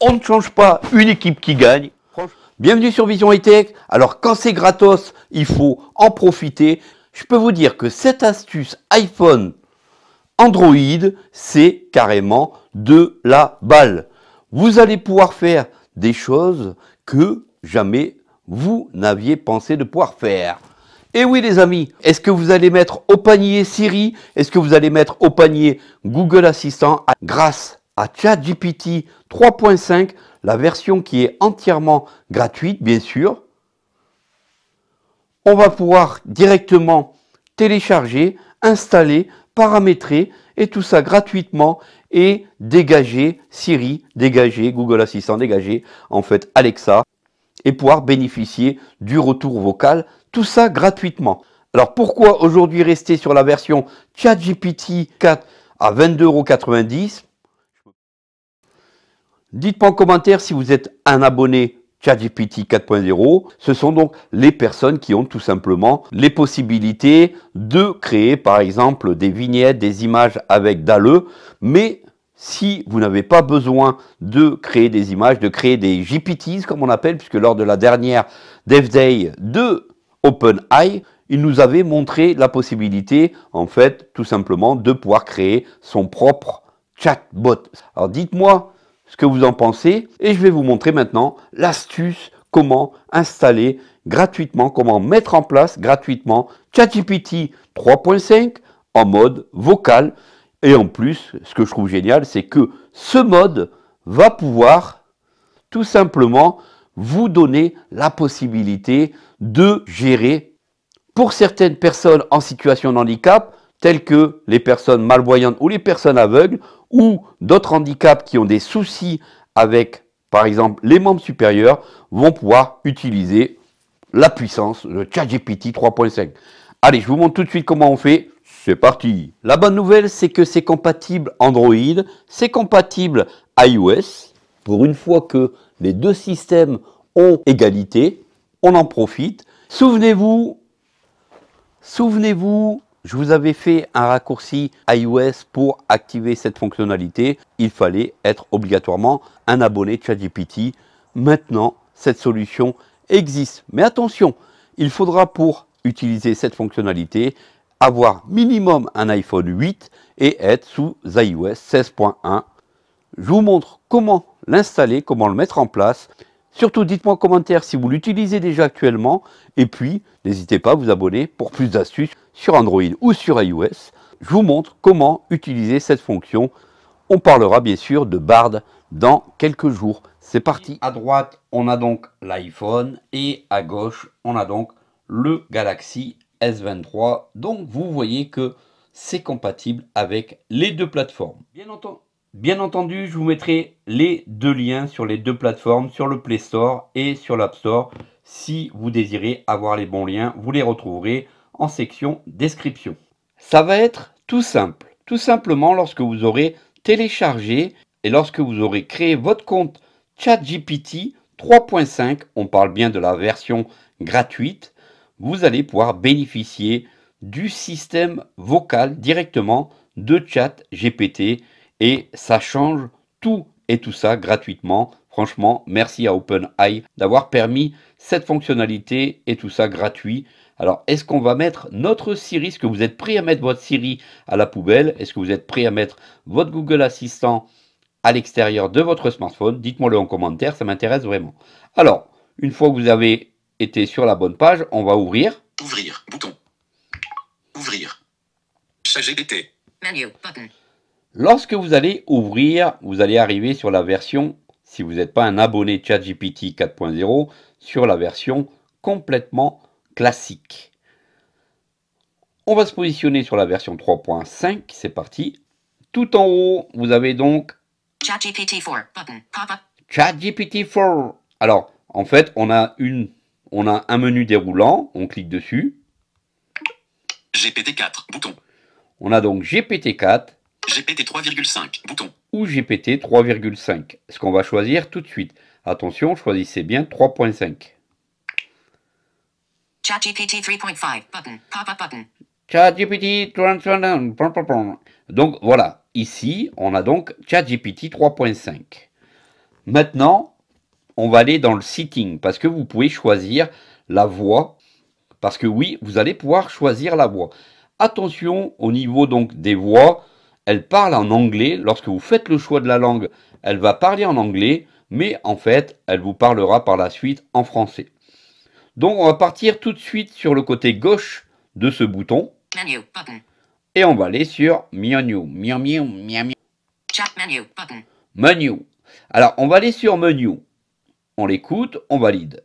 On ne change pas une équipe qui gagne. Bienvenue sur Vision E-Tech. Alors quand c'est gratos, il faut en profiter. Je peux vous dire que cette astuce iPhone Android, c'est carrément de la balle. Vous allez pouvoir faire des choses que jamais vous n'aviez pensé de pouvoir faire. Et eh oui les amis, est-ce que vous allez mettre au panier Siri Est-ce que vous allez mettre au panier Google Assistant ah, Grâce à ChatGPT 3.5, la version qui est entièrement gratuite, bien sûr. On va pouvoir directement télécharger, installer, paramétrer et tout ça gratuitement et dégager Siri, dégager Google Assistant, dégager en fait Alexa et pouvoir bénéficier du retour vocal, tout ça gratuitement. Alors pourquoi aujourd'hui rester sur la version ChatGPT 4 à 22,90€ Dites-moi en commentaire si vous êtes un abonné ChatGPT 4.0. Ce sont donc les personnes qui ont tout simplement les possibilités de créer par exemple des vignettes, des images avec DALE, mais si vous n'avez pas besoin de créer des images, de créer des GPTs comme on appelle, puisque lors de la dernière Dev Day de OpenAI, il nous avait montré la possibilité, en fait, tout simplement, de pouvoir créer son propre chatbot. Alors dites-moi ce que vous en pensez. Et je vais vous montrer maintenant l'astuce comment installer gratuitement, comment mettre en place gratuitement ChatGPT 3.5 en mode vocal. Et en plus, ce que je trouve génial, c'est que ce mode va pouvoir tout simplement vous donner la possibilité de gérer pour certaines personnes en situation de handicap tels que les personnes malvoyantes ou les personnes aveugles, ou d'autres handicaps qui ont des soucis avec, par exemple, les membres supérieurs, vont pouvoir utiliser la puissance de ChatGPT 3.5. Allez, je vous montre tout de suite comment on fait. C'est parti La bonne nouvelle, c'est que c'est compatible Android, c'est compatible iOS. Pour une fois que les deux systèmes ont égalité, on en profite. Souvenez-vous, souvenez-vous je vous avais fait un raccourci iOS pour activer cette fonctionnalité. Il fallait être obligatoirement un abonné de ChatGPT. Maintenant, cette solution existe. Mais attention, il faudra pour utiliser cette fonctionnalité avoir minimum un iPhone 8 et être sous iOS 16.1. Je vous montre comment l'installer, comment le mettre en place Surtout, dites-moi en commentaire si vous l'utilisez déjà actuellement. Et puis, n'hésitez pas à vous abonner pour plus d'astuces sur Android ou sur iOS. Je vous montre comment utiliser cette fonction. On parlera bien sûr de Bard dans quelques jours. C'est parti À droite, on a donc l'iPhone et à gauche, on a donc le Galaxy S23. Donc, vous voyez que c'est compatible avec les deux plateformes. Bien entendu. Bien entendu, je vous mettrai les deux liens sur les deux plateformes, sur le Play Store et sur l'App Store. Si vous désirez avoir les bons liens, vous les retrouverez en section description. Ça va être tout simple. Tout simplement lorsque vous aurez téléchargé et lorsque vous aurez créé votre compte ChatGPT 3.5, on parle bien de la version gratuite, vous allez pouvoir bénéficier du système vocal directement de ChatGPT et ça change tout et tout ça gratuitement. Franchement, merci à OpenAI d'avoir permis cette fonctionnalité et tout ça gratuit. Alors, est-ce qu'on va mettre notre Siri Est-ce que vous êtes prêt à mettre votre Siri à la poubelle Est-ce que vous êtes prêt à mettre votre Google Assistant à l'extérieur de votre smartphone Dites-moi le en commentaire, ça m'intéresse vraiment. Alors, une fois que vous avez été sur la bonne page, on va ouvrir. Ouvrir, bouton. Ouvrir. ChatGPT. Menu, Lorsque vous allez ouvrir, vous allez arriver sur la version, si vous n'êtes pas un abonné ChatGPT 4.0, sur la version complètement classique. On va se positionner sur la version 3.5, c'est parti. Tout en haut, vous avez donc ChatGPT 4 ChatGPT 4. Alors, en fait, on a une on a un menu déroulant, on clique dessus. GPT-4 bouton. On a donc GPT-4 GPT 3,5, bouton. Ou GPT 3,5, ce qu'on va choisir tout de suite. Attention, choisissez bien 3.5. ChatGPT 3.5, button, pop-up button. ChatGPT 3.5, Donc voilà, ici, on a donc ChatGPT 3.5. Maintenant, on va aller dans le sitting, parce que vous pouvez choisir la voix. Parce que oui, vous allez pouvoir choisir la voix. Attention au niveau donc des voix elle parle en anglais. Lorsque vous faites le choix de la langue, elle va parler en anglais, mais en fait, elle vous parlera par la suite en français. Donc on va partir tout de suite sur le côté gauche de ce bouton. Et on va aller sur menu, menu, menu, menu, Alors on va aller sur menu. On l'écoute, on valide.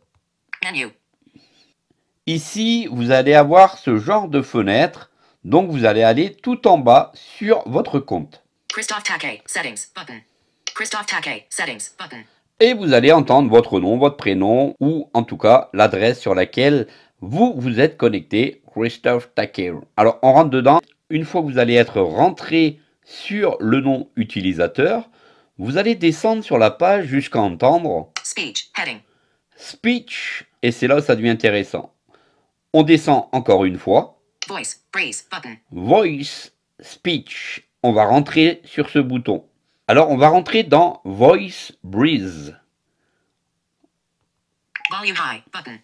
Ici, vous allez avoir ce genre de fenêtre donc vous allez aller tout en bas sur votre compte. settings, settings, Et vous allez entendre votre nom, votre prénom ou en tout cas l'adresse sur laquelle vous vous êtes connecté, Christophe Alors on rentre dedans. Une fois que vous allez être rentré sur le nom utilisateur, vous allez descendre sur la page jusqu'à entendre Speech, heading. Speech, et c'est là où ça devient intéressant. On descend encore une fois voice, button. Voice, speech. On va rentrer sur ce bouton. Alors, on va rentrer dans Voice Breeze. high, button.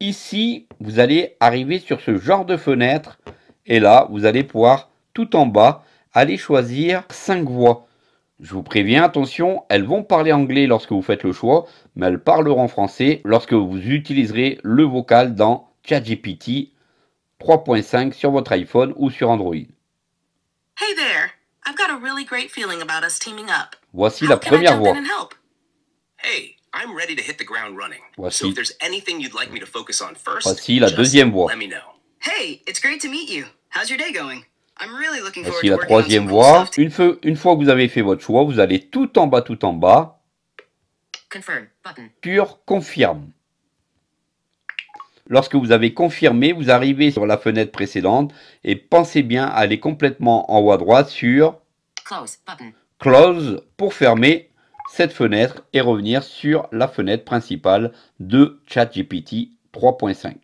Ici, vous allez arriver sur ce genre de fenêtre. Et là, vous allez pouvoir, tout en bas, aller choisir 5 voix. Je vous préviens, attention, elles vont parler anglais lorsque vous faites le choix, mais elles parleront français lorsque vous utiliserez le vocal dans ChatGPT 3.5 sur votre iPhone ou sur Android. Hey there, I've got a really great feeling about us teaming up. Voici How la première voix. Hey, I'm ready to hit the ground running. Voici. So if there's anything you'd like me to focus on first, Voici la deuxième voix. Let me know. Hey, it's great to meet you. How's your day going? I'm really looking forward Voici forward la troisième voix. Une, feu, une fois que vous avez fait votre choix, vous allez tout en bas, tout en bas. Confirm, button. Sur confirme. Lorsque vous avez confirmé, vous arrivez sur la fenêtre précédente et pensez bien à aller complètement en haut à droite sur Close, pour fermer cette fenêtre et revenir sur la fenêtre principale de ChatGPT 3.5.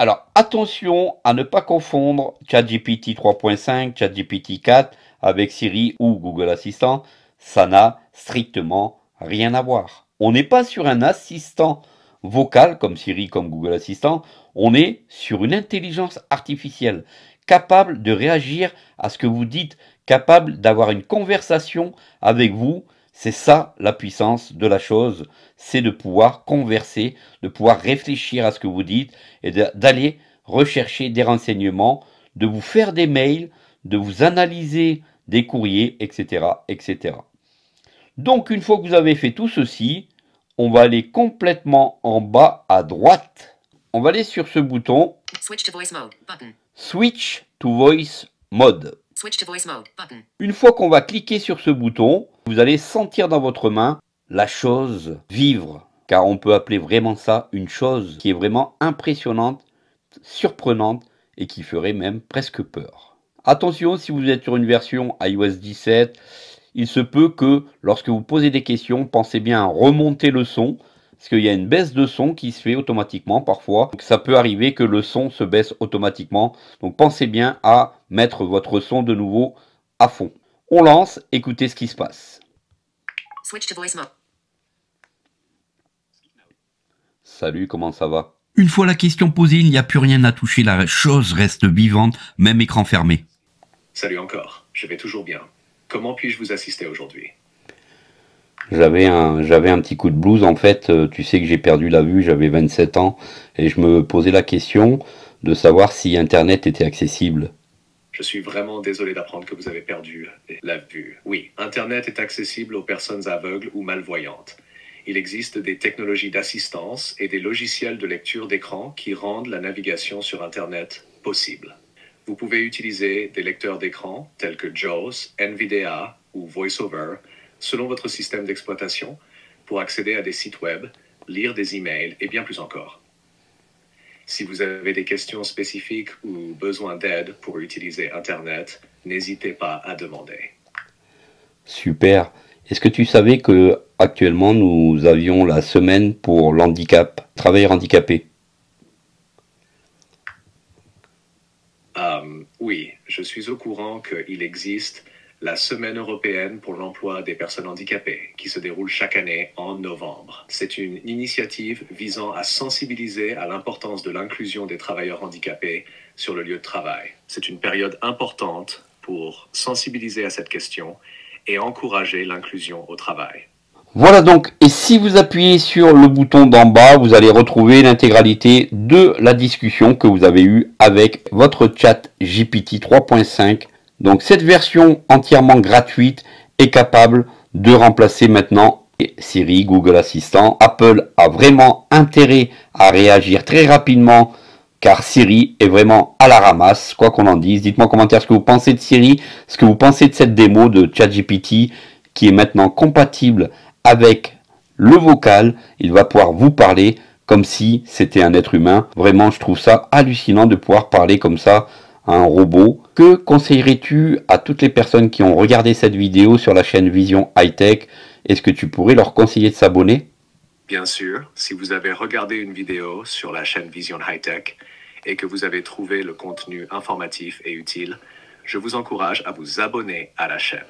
Alors attention à ne pas confondre ChatGPT 3.5, ChatGPT 4 avec Siri ou Google Assistant. Ça n'a strictement rien à voir. On n'est pas sur un assistant Vocal comme Siri, comme Google Assistant, on est sur une intelligence artificielle capable de réagir à ce que vous dites, capable d'avoir une conversation avec vous. C'est ça la puissance de la chose, c'est de pouvoir converser, de pouvoir réfléchir à ce que vous dites et d'aller rechercher des renseignements, de vous faire des mails, de vous analyser des courriers, etc. etc. Donc une fois que vous avez fait tout ceci, on va aller complètement en bas à droite. On va aller sur ce bouton Switch to voice mode, Une fois qu'on va cliquer sur ce bouton, vous allez sentir dans votre main la chose vivre, car on peut appeler vraiment ça une chose qui est vraiment impressionnante, surprenante et qui ferait même presque peur. Attention si vous êtes sur une version iOS 17 il se peut que lorsque vous posez des questions, pensez bien à remonter le son, parce qu'il y a une baisse de son qui se fait automatiquement parfois. Donc ça peut arriver que le son se baisse automatiquement. Donc pensez bien à mettre votre son de nouveau à fond. On lance, écoutez ce qui se passe. Salut, comment ça va Une fois la question posée, il n'y a plus rien à toucher, la chose reste vivante, même écran fermé. Salut encore, je vais toujours bien. Comment puis-je vous assister aujourd'hui j'avais un, petit coup de blues en fait. Euh, tu sais que j'ai perdu la vue, j'avais 27 ans et je me posais la question de savoir si Internet était accessible. Je suis vraiment désolé d'apprendre que vous avez perdu la vue. Oui, Internet est accessible aux personnes aveugles ou malvoyantes. Il existe des technologies d'assistance et des logiciels de lecture d'écran qui rendent la navigation sur Internet possible. Vous pouvez utiliser des lecteurs d'écran tels que JAWS, NVIDIA ou VoiceOver selon votre système d'exploitation pour accéder à des sites web, lire des emails et bien plus encore. Si vous avez des questions spécifiques ou besoin d'aide pour utiliser Internet, n'hésitez pas à demander. Super. Est-ce que tu savais que actuellement nous avions la semaine pour l'handicap, travailleurs handicapé Oui, je suis au courant qu'il existe la Semaine européenne pour l'emploi des personnes handicapées, qui se déroule chaque année en novembre. C'est une initiative visant à sensibiliser à l'importance de l'inclusion des travailleurs handicapés sur le lieu de travail. C'est une période importante pour sensibiliser à cette question et encourager l'inclusion au travail. Voilà donc, et si vous appuyez sur le bouton d'en bas, vous allez retrouver l'intégralité de la discussion que vous avez eue avec votre chat GPT 3.5. Donc cette version entièrement gratuite est capable de remplacer maintenant Siri, Google Assistant. Apple a vraiment intérêt à réagir très rapidement car Siri est vraiment à la ramasse, quoi qu'on en dise. Dites-moi en commentaire ce que vous pensez de Siri, ce que vous pensez de cette démo de chat ChatGPT qui est maintenant compatible avec le vocal, il va pouvoir vous parler comme si c'était un être humain. Vraiment, je trouve ça hallucinant de pouvoir parler comme ça à un robot. Que conseillerais-tu à toutes les personnes qui ont regardé cette vidéo sur la chaîne Vision High Tech Est-ce que tu pourrais leur conseiller de s'abonner Bien sûr, si vous avez regardé une vidéo sur la chaîne Vision High Tech et que vous avez trouvé le contenu informatif et utile, je vous encourage à vous abonner à la chaîne.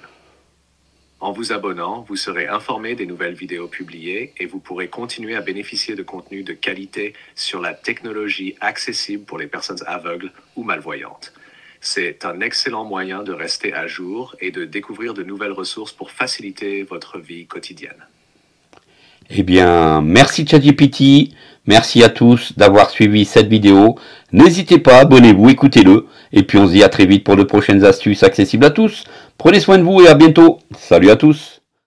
En vous abonnant, vous serez informé des nouvelles vidéos publiées et vous pourrez continuer à bénéficier de contenus de qualité sur la technologie accessible pour les personnes aveugles ou malvoyantes. C'est un excellent moyen de rester à jour et de découvrir de nouvelles ressources pour faciliter votre vie quotidienne. Eh bien, merci ChatGPT, merci à tous d'avoir suivi cette vidéo. N'hésitez pas, abonnez-vous, écoutez-le, et puis on se dit à très vite pour de prochaines astuces accessibles à tous. Prenez soin de vous et à bientôt. Salut à tous.